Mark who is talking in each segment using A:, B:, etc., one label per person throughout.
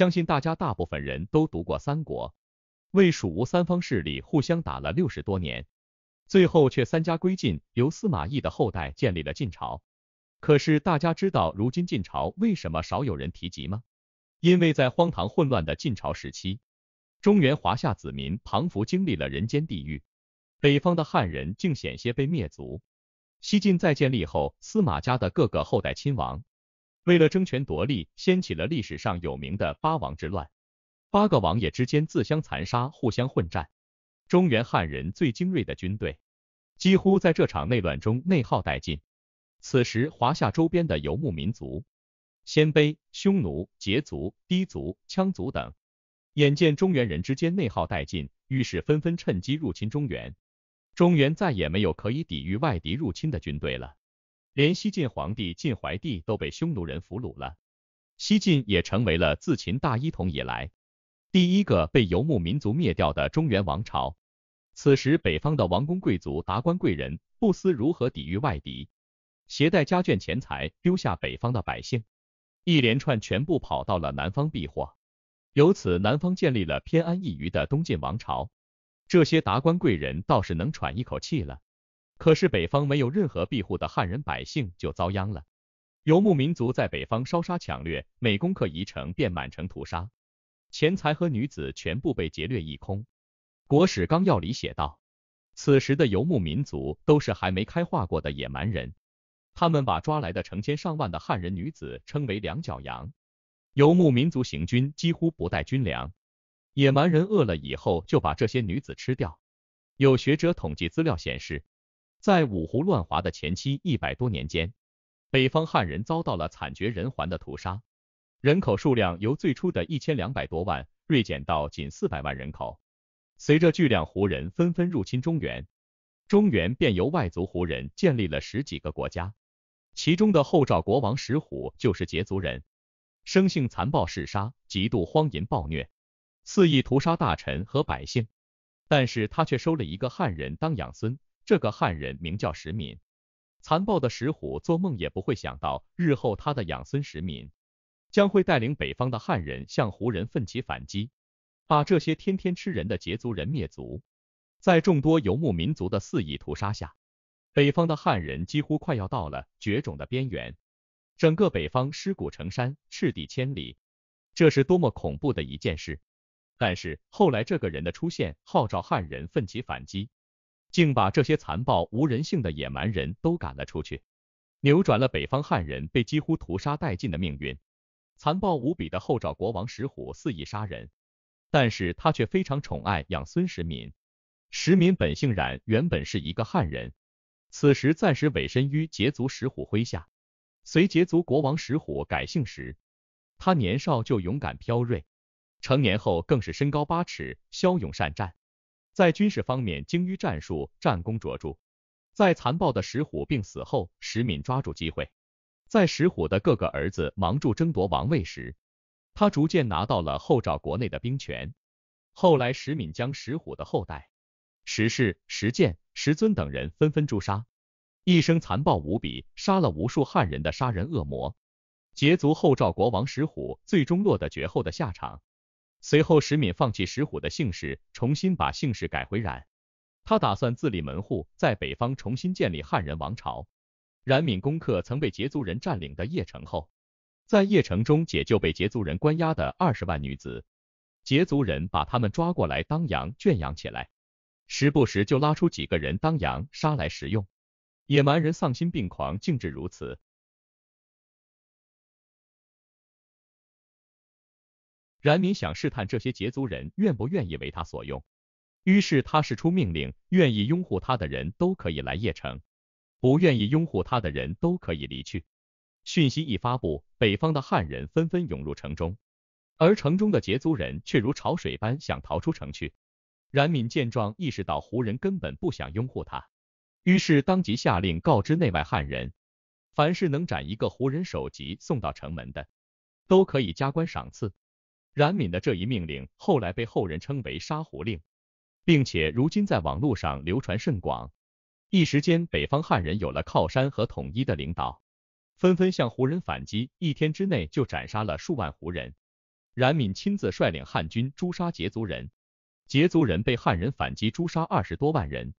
A: 相信大家大部分人都读过《三国》，魏、蜀、吴三方势力互相打了六十多年，最后却三家归晋，由司马懿的后代建立了晋朝。可是大家知道，如今晋朝为什么少有人提及吗？因为在荒唐混乱的晋朝时期，中原华夏子民庞佛经历了人间地狱，北方的汉人竟险些被灭族。西晋再建立后，司马家的各个后代亲王。为了争权夺利，掀起了历史上有名的八王之乱。八个王爷之间自相残杀，互相混战。中原汉人最精锐的军队，几乎在这场内乱中内耗殆尽。此时，华夏周边的游牧民族，鲜卑、匈奴、羯族、氐族、羌族等，眼见中原人之间内耗殆尽，于是纷纷趁机入侵中原。中原再也没有可以抵御外敌入侵的军队了。连西晋皇帝晋怀帝都被匈奴人俘虏了，西晋也成为了自秦大一统以来第一个被游牧民族灭掉的中原王朝。此时，北方的王公贵族、达官贵人不思如何抵御外敌，携带家眷钱财，丢下北方的百姓，一连串全部跑到了南方避祸。由此，南方建立了偏安一隅的东晋王朝。这些达官贵人倒是能喘一口气了。可是北方没有任何庇护的汉人百姓就遭殃了，游牧民族在北方烧杀抢掠，每攻克一城便满城屠杀，钱财和女子全部被劫掠一空。《国史纲要》里写道，此时的游牧民族都是还没开化过的野蛮人，他们把抓来的成千上万的汉人女子称为“两脚羊”。游牧民族行军几乎不带军粮，野蛮人饿了以后就把这些女子吃掉。有学者统计资料显示。在五胡乱华的前期一百多年间，北方汉人遭到了惨绝人寰的屠杀，人口数量由最初的一千两百多万锐减到仅四百万人口。随着巨量胡人纷纷入侵中原，中原便由外族胡人建立了十几个国家。其中的后赵国王石虎就是羯族人，生性残暴嗜杀，极度荒淫暴虐，肆意屠杀大臣和百姓。但是他却收了一个汉人当养孙。这个汉人名叫石敏，残暴的石虎做梦也不会想到，日后他的养孙石敏将会带领北方的汉人向胡人奋起反击，把这些天天吃人的羯族人灭族。在众多游牧民族的肆意屠杀下，北方的汉人几乎快要到了绝种的边缘，整个北方尸骨成山，赤地千里，这是多么恐怖的一件事！但是后来这个人的出现，号召汉人奋起反击。竟把这些残暴、无人性的野蛮人都赶了出去，扭转了北方汉人被几乎屠杀殆尽的命运。残暴无比的后赵国王石虎肆意杀人，但是他却非常宠爱养孙石民。石民本姓冉，原本是一个汉人，此时暂时委身于羯族石虎麾下。随羯族国王石虎改姓石，他年少就勇敢飘锐，成年后更是身高八尺，骁勇善战。在军事方面精于战术，战功卓著。在残暴的石虎病死后，石敏抓住机会，在石虎的各个儿子忙住争夺王位时，他逐渐拿到了后赵国内的兵权。后来，石敏将石虎的后代石氏、石鉴、石尊等人纷纷诛杀，一生残暴无比，杀了无数汉人的杀人恶魔，羯足后赵国王石虎，最终落得绝后的下场。随后，石敏放弃石虎的姓氏，重新把姓氏改回冉。他打算自立门户，在北方重新建立汉人王朝。冉闵攻克曾被羯族人占领的邺城后，在邺城中解救被羯族人关押的二十万女子。羯族人把他们抓过来当羊圈养起来，时不时就拉出几个人当羊杀来食用。野蛮人丧心病狂，竟至如此。冉闵想试探这些羯族人愿不愿意为他所用，于是他使出命令，愿意拥护他的人都可以来邺城，不愿意拥护他的人都可以离去。讯息一发布，北方的汉人纷纷涌入城中，而城中的羯族人却如潮水般想逃出城去。冉闵见状，意识到胡人根本不想拥护他，于是当即下令告知内外汉人，凡是能斩一个胡人首级送到城门的，都可以加官赏赐。冉闵的这一命令后来被后人称为“杀胡令”，并且如今在网络上流传甚广。一时间，北方汉人有了靠山和统一的领导，纷纷向胡人反击，一天之内就斩杀了数万胡人。冉闵亲自率领汉军诛杀羯族人，羯族人被汉人反击诛杀二十多万人，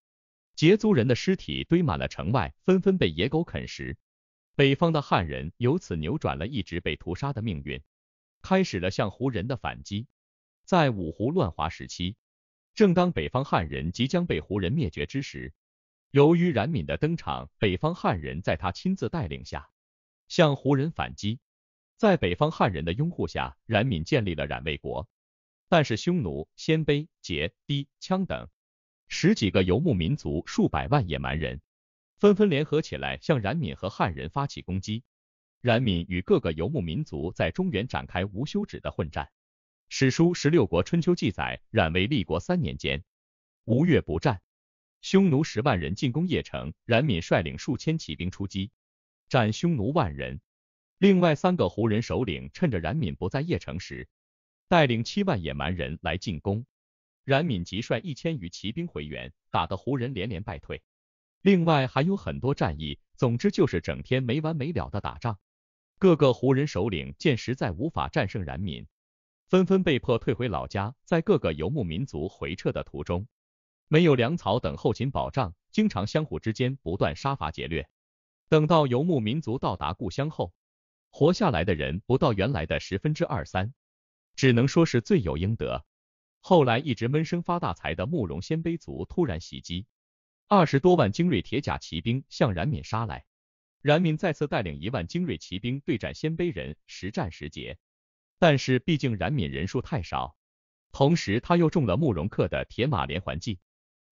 A: 羯族人的尸体堆满了城外，纷纷被野狗啃食。北方的汉人由此扭转了一直被屠杀的命运。开始了向胡人的反击。在五胡乱华时期，正当北方汉人即将被胡人灭绝之时，由于冉闵的登场，北方汉人在他亲自带领下向胡人反击。在北方汉人的拥护下，冉闵建立了冉魏国。但是，匈奴、鲜卑、羯、氐、羌等十几个游牧民族、数百万野蛮人，纷纷联合起来向冉闵和汉人发起攻击。冉闵与各个游牧民族在中原展开无休止的混战。史书《十六国春秋》记载，冉魏立国三年间，吴越不战。匈奴十万人进攻邺城，冉闵率领数千骑兵出击，斩匈奴万人。另外三个胡人首领趁着冉闵不在邺城时，带领七万野蛮人来进攻，冉闵即率一千余骑兵回援，打得胡人连连败退。另外还有很多战役，总之就是整天没完没了的打仗。各个胡人首领见实在无法战胜冉闵，纷纷被迫退回老家。在各个游牧民族回撤的途中，没有粮草等后勤保障，经常相互之间不断杀伐劫掠。等到游牧民族到达故乡后，活下来的人不到原来的十分之二三，只能说是罪有应得。后来一直闷声发大财的慕容鲜卑族突然袭击，二十多万精锐铁甲骑兵向冉闵杀来。冉闵再次带领一万精锐骑兵对战鲜卑人，实战时节。但是毕竟冉闵人数太少，同时他又中了慕容恪的铁马连环计，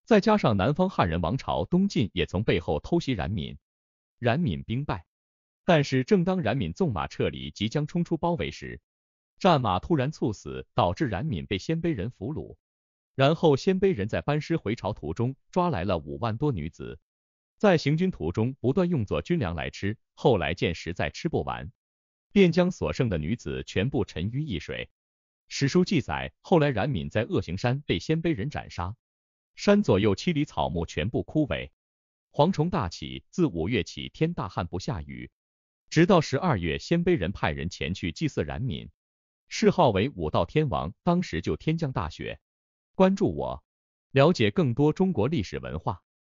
A: 再加上南方汉人王朝东晋也从背后偷袭冉闵，冉闵兵败。但是正当冉闵纵马撤离，即将冲出包围时，战马突然猝死，导致冉闵被鲜卑人俘虏。然后鲜卑人在班师回朝途中，抓来了五万多女子。在行军途中，不断用作军粮来吃。后来见实在吃不完，便将所剩的女子全部沉于易水。史书记载，后来冉闵在恶行山被鲜卑人斩杀，山左右七里草木全部枯萎，蝗虫大起。自五月起，天大旱不下雨，直到十二月，鲜卑人派人前去祭祀冉闵，谥号为武道天王。当时就天降大雪。关注我，了解更多中国历史文化。